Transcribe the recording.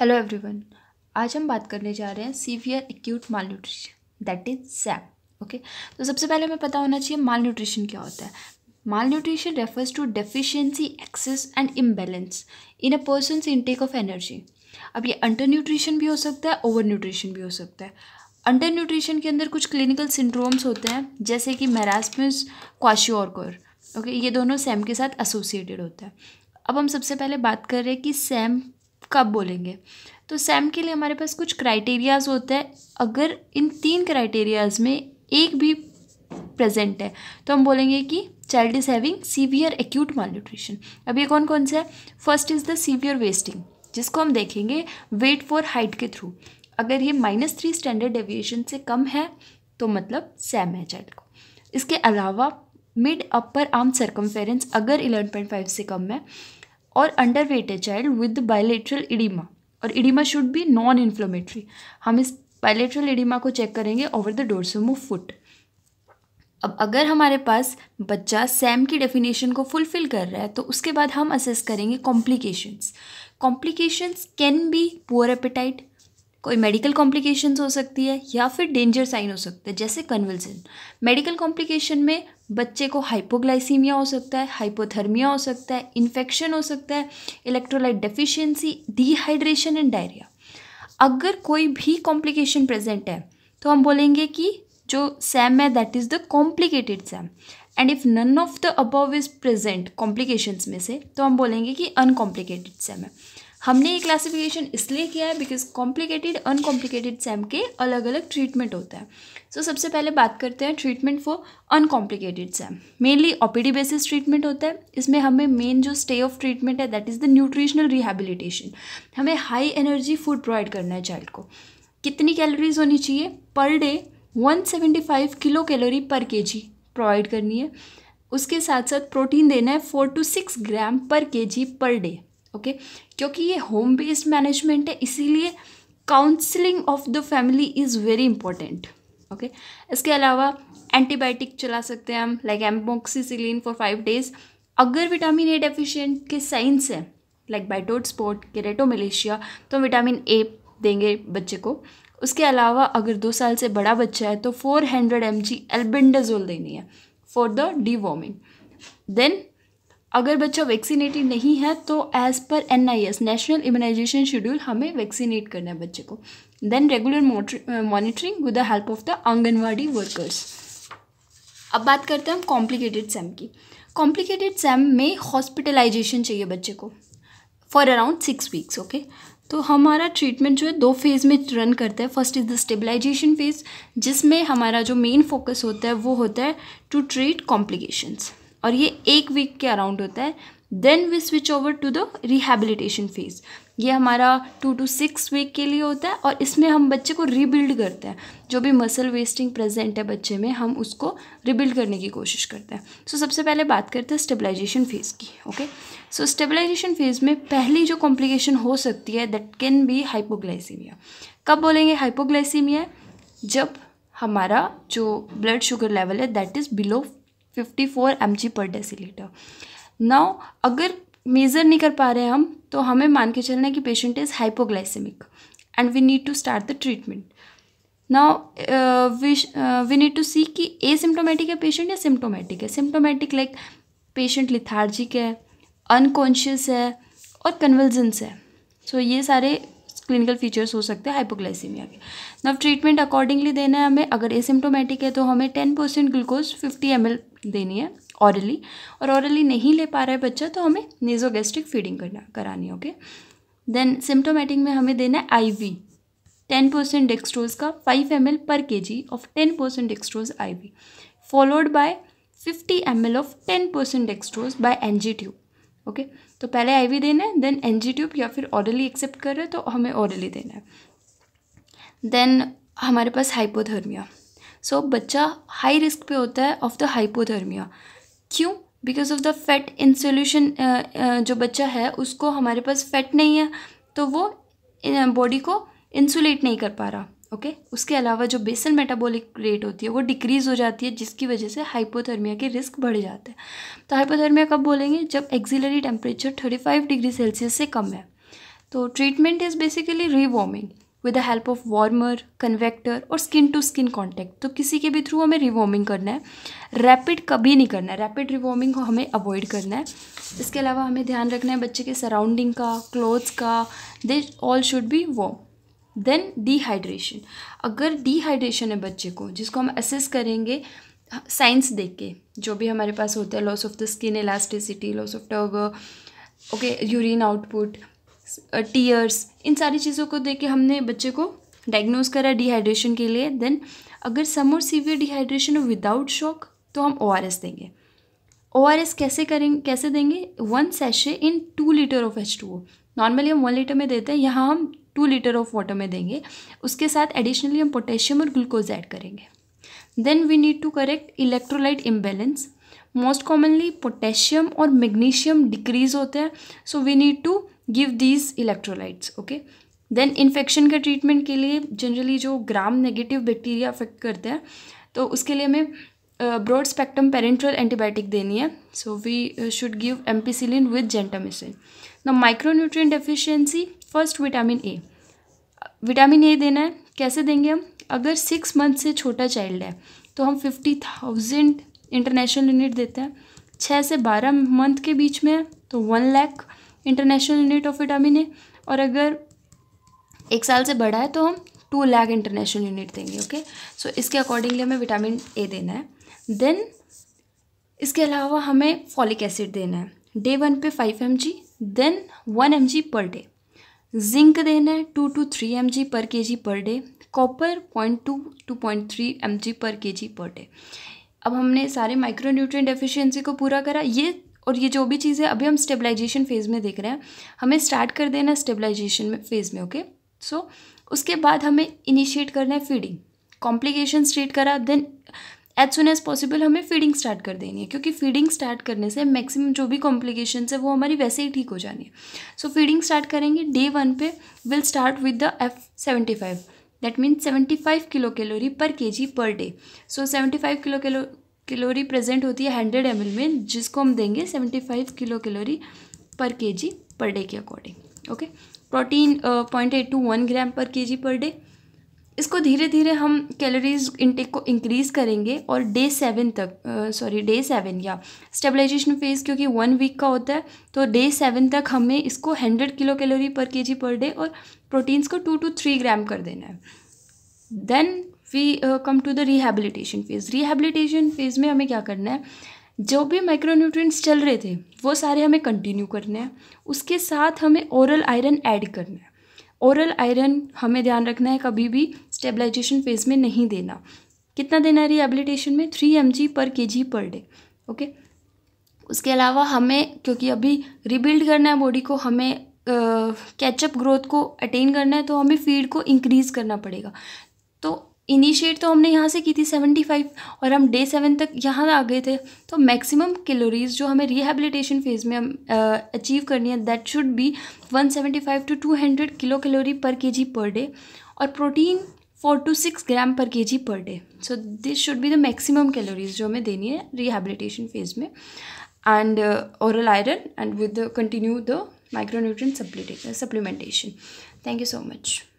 Hello everyone आज हम बात करने जा रहे हैं severe acute malnutrition that is SAM okay तो सबसे पहले हमें पता होना चाहिए माल न्यूट्रिशन क्या होता है malnutrition refers to deficiency excess and imbalance in a person intake of energy अब ये अंडर न्यूट्रिशन भी हो सकता है ओवर न्यूट्रिशन भी हो सकता है अंडर न्यूट्रिशन के अंदर कुछ क्लिनिकल सिंड्रोम्स होते हैं जैसे कि मैरासमिस क्वाशियोरकोर ओके ये दोनों सैम के साथ एसोसिएटेड होता है अब हम सबसे पहले बात कर रहे हैं कि सैम कब बोलेंगे तो सैम के लिए हमारे पास कुछ क्राइटेरियाज़ होते हैं अगर इन तीन क्राइटेरियाज़ में एक भी प्रेजेंट है तो हम बोलेंगे कि child is having severe acute malnutrition अब ये कौन कौन सा है first is the severe wasting जिसको हम देखेंगे वेट फॉर हाइट के थ्रू अगर ये माइनस थ्री स्टैंडर्ड डेविएशन से कम है तो मतलब सैम है चाइल्ड को इसके अलावा मिड अपर आर्म सरकमफेरेंस अगर इलेवन पॉइंट फाइव से कम है और underweight weighted child with bilateral oedema और oedema should be non inflammatory हम इस बायोलेट्रल इडिमा को चेक करेंगे over the door dorsum move foot अब अगर हमारे पास बच्चा सैम की डेफिनेशन को फुलफिल कर रहा है तो उसके बाद हम असेस करेंगे complications complications can be poor appetite कोई मेडिकल कॉम्प्लिकेशंस हो सकती है या फिर डेंजर साइन हो सकता है जैसे कन्वल्सन मेडिकल कॉम्प्लिकेशन में बच्चे को हाइपोग्लाइसीमिया हो सकता है हाइपोथर्मिया हो सकता है इन्फेक्शन हो सकता है electrolyte deficiency dehydration and diarrhoea अगर कोई भी कॉम्प्लिकेशन प्रेजेंट है तो हम बोलेंगे कि जो सैम है that is the complicated SAM and if none of the above is present complications में से तो हम बोलेंगे कि अनकॉम्प्लिकेटेड सैम है हमने ये क्लासिफिकेशन इसलिए किया है बिकॉज कॉम्प्लिकेटेड अनकॉम्प्लिकेटेड सैम के अलग अलग ट्रीटमेंट होता है सो so, सबसे पहले बात करते हैं treatment for uncomplicated SAM mainly OPD basis treatment होता है इसमें हमें मेन जो स्टे ऑफ ट्रीटमेंट है that is the nutritional rehabilitation हमें हाई एनर्जी फूड प्रोवाइड करना है चाइल्ड को कितनी कैलोरीज होनी चाहिए per day 175 kilo calorie per kg provide करनी है उसके साथ साथ प्रोटीन देना है फोर टू सिक्स ग्राम पर केजी पर डे ओके क्योंकि ये होम बेस्ड मैनेजमेंट है इसीलिए counselling of the family is very important okay इसके अलावा एंटीबायोटिक चला सकते हैं हम like amoxicillin for five days अगर विटामिन ए डेफिशिएंट के साइंस हैं लाइक बाइटोड स्पोर्ट केरेटोमलेशिया तो विटामिन ए देंगे बच्चे को उसके अलावा अगर दो साल से बड़ा बच्चा है तो four hundred M G albendazole देनी है फॉर द डी देन अगर बच्चा वैक्सीनेटेड नहीं है तो as per N I S national immunisation schedule हमें वैक्सीनेट करना है बच्चे को then regular monitoring with the help of the anganwadi workers अब बात करते हैं हम कॉम्प्लिकेटेड सेम की कॉम्प्लिकेटेड सेम में हॉस्पिटलाइजेशन चाहिए बच्चे को for around six weeks okay तो हमारा ट्रीटमेंट जो है दो फेज़ में रन करता है first is the stabilisation phase जिसमें हमारा जो मेन फोकस होता है वो होता है टू ट्रीट कॉम्प्लिकेशंस और ये एक वीक के अराउंड होता है then we switch over to the rehabilitation phase ये हमारा टू टू सिक्स वीक के लिए होता है और इसमें हम बच्चे को रिबिल्ड करते हैं जो भी मसल वेस्टिंग प्रेजेंट है बच्चे में हम उसको रिबिल्ड करने की कोशिश करते हैं सो so, सबसे पहले बात करते हैं स्टेबलाइजेशन फेज़ की ओके सो स्टेबलाइजेशन फेज़ में पहली जो कॉम्प्लिकेशन हो सकती है दैट कैन बी हाइपोग्लाइसीमिया कब बोलेंगे हाइपोग्लाइसीमिया जब हमारा जो ब्लड शुगर लेवल है that is below fifty four M G per decilitre now अगर मेज़र नहीं कर पा रहे हैं हम तो हमें मान के चलना है कि patient is hypoglycaemic and we need to start the treatment now we need to see कि ए सिम्टोमेटिक है पेशेंट या सिम्टोमेटिक है सिम्टोमेटिक लाइक पेशेंट लिथार्जिक है अनकॉन्शियस है और कन्वल्जेंस है सो so, ये सारे क्लिनिकल फीचर्स हो सकते हैं हाइपोग्लाइसीमिया के नव ट्रीटमेंट अकॉर्डिंगली देना है हमें अगर एसिम्टोमेटिक है तो हमें ten percent glucose fifty M देनी है ऑरली और ऑरली नहीं ले पा रहा है बच्चा तो हमें नेजोगेस्ट्रिक फीडिंग करना करानी ओके देन सिम्टोमेटिक में हमें देना है I V ten percent dextrose का five M L per K G of ten percent dextrose I V followed by fifty M L of ten percent dextrose by NG tube okay तो पहले ivy देना है then NG tube या फिर hourly accept कर रहे हैं तो हमें ऑरली देना है देन हमारे पास हाइपोथर्मिया सो so, बच्चा हाई रिस्क पे होता है ऑफ द हाइपोथर्मिया क्यों because of the fat insulation जो बच्चा है उसको हमारे पास फैट नहीं है तो वो बॉडी को इंसुलेट नहीं कर पा रहा ओके okay? उसके अलावा जो बेसल मेटाबॉलिक रेट होती है वो डिक्रीज़ हो जाती है जिसकी वजह से हाइपोथर्मिया के रिस्क बढ़ जाते हैं तो हाइपोथर्मिया कब बोलेंगे जब axillary temperature thirty five degree Celsius से कम है तो treatment is basically rewarming with the help of warmer convector और स्किन टू स्किन कॉन्टैक्ट तो किसी के भी थ्रू हमें रिवॉर्मिंग करना है रैपिड कभी नहीं करना है रैपिड रिवॉर्मिंग को हमें अवॉइड करना है इसके अलावा हमें ध्यान रखना है बच्चे के सराउंडिंग का क्लोथ्स का they all should be warm then dehydration अगर डिहाइड्रेशन है बच्चे को जिसको हम असेस करेंगे साइंस देख के जो भी हमारे पास होता है loss of the skin elasticity loss of turgor okay urine output tears इन सारी चीज़ों को देख के हमने बच्चे को डायग्नोज करा डिहाइड्रेशन के लिए देन अगर सम और सीवियर डिहाइड्रेशन विदाउट शॉक तो हम ओ देंगे ओ कैसे करेंगे कैसे देंगे one sachet in two litre of H normally हम वन लीटर में देते हैं यहाँ हम टू लीटर ऑफ वाटर में देंगे उसके साथ एडिशनली हम पोटेशियम और ग्लूकोज ऐड करेंगे then we need to correct electrolyte imbalance most commonly potassium और मैग्नीशियम डिक्रीज होते हैं so we need to give these electrolytes okay then infection के ट्रीटमेंट के लिए जनरली जो ग्राम नेगेटिव बैक्टीरिया अफेक्ट करते हैं तो उसके लिए हमें ब्रॉड स्पेक्ट्रम पेरेंट्रल एंटीबायोटिक देनी है so we should give ampicillin with gentamicin the micronutrient deficiency first vitamin A vitamin A देना है कैसे देंगे हम अगर सिक्स मंथ से छोटा चाइल्ड है तो हम फिफ्टी थाउजेंड इंटरनेशनल यूनिट देते हैं छः से बारह मंथ के बीच में है तो one lakh international unit of vitamin A और अगर एक साल से बड़ा है तो हम टू लैख इंटरनेशनल यूनिट देंगे ओके सो so, इसके अकॉर्डिंगली हमें विटामिन ए देना है देन इसके अलावा हमें फॉलिक एसिड देना है डे वन पे five M G then one M G per day zinc देना है two to three M G per K G per day copper point two to point three M G per K G per day अब हमने सारे micro nutrient deficiency को पूरा करा ये और ये जो भी चीज़ें अभी हम स्टेबलाइजेशन फेज़ में देख रहे हैं हमें स्टार्ट कर देना स्टेबलाइजेशन में फेज़ में ओके सो so, उसके बाद हमें इनिशिएट करना है फीडिंग कॉम्प्लिकेशन ट्रीट करा then as soon as possible हमें फीडिंग स्टार्ट कर देनी है क्योंकि फीडिंग स्टार्ट करने से मैक्सिमम जो भी कॉम्प्लिकेशन है वो हमारी वैसे ही ठीक हो जानी है सो फीडिंग स्टार्ट करेंगे डे वन पे will start with the F seventy five that means seventy five kilo calorie per K G per day so seventy five kilo calo calorie present होती है हंड्रेड एम एल में जिसको हम देंगे seventy five kilo calorie per K G per day के according okay protein point eight to one gram per K G per day इसको धीरे धीरे हम कैलोरीज इनटेक को इंक्रीज़ करेंगे और डे सेवन तक सॉरी डे सेवन या स्टेबलाइजेशन फेज़ क्योंकि वन वीक का होता है तो डे सेवन तक हमें इसको hundred kilo calorie per K G per day और प्रोटीन्स को टू टू थ्री ग्राम कर देना है then we come to the rehabilitation phase rehabilitation phase में हमें क्या करना है जो भी माइक्रोन्यूट्रिएंट्स चल रहे थे वो सारे हमें कंटिन्यू करने हैं उसके साथ हमें ओरल आयरन ऐड करना है ओरल आयरन हमें ध्यान रखना है कभी भी स्टेबलाइजेशन फेज़ में नहीं देना कितना देना है रिहेबिलिटेशन में थ्री एम पर के पर डे ओके उसके अलावा हमें क्योंकि अभी रिबिल्ड करना है बॉडी को हमें कैचअप uh, ग्रोथ को अटेन करना है तो हमें फीड को इंक्रीज़ करना पड़ेगा तो इनिशिएट तो हमने यहाँ से की थी सेवेंटी फाइव और हम डे सेवन तक यहाँ आ गए थे तो मैक्सिमम कैलोरीज जो हमें रिहेबिलिटेशन फेज़ में हम अचीव uh, करनी है that should be one seventy five to two hundred kilo calorie per K G per day और protein four to six gram per K G per day so this should be the maximum calories जो हमें देनी है rehabilitation phase में and oral iron and with continue the micronutrient supplementation thank you so much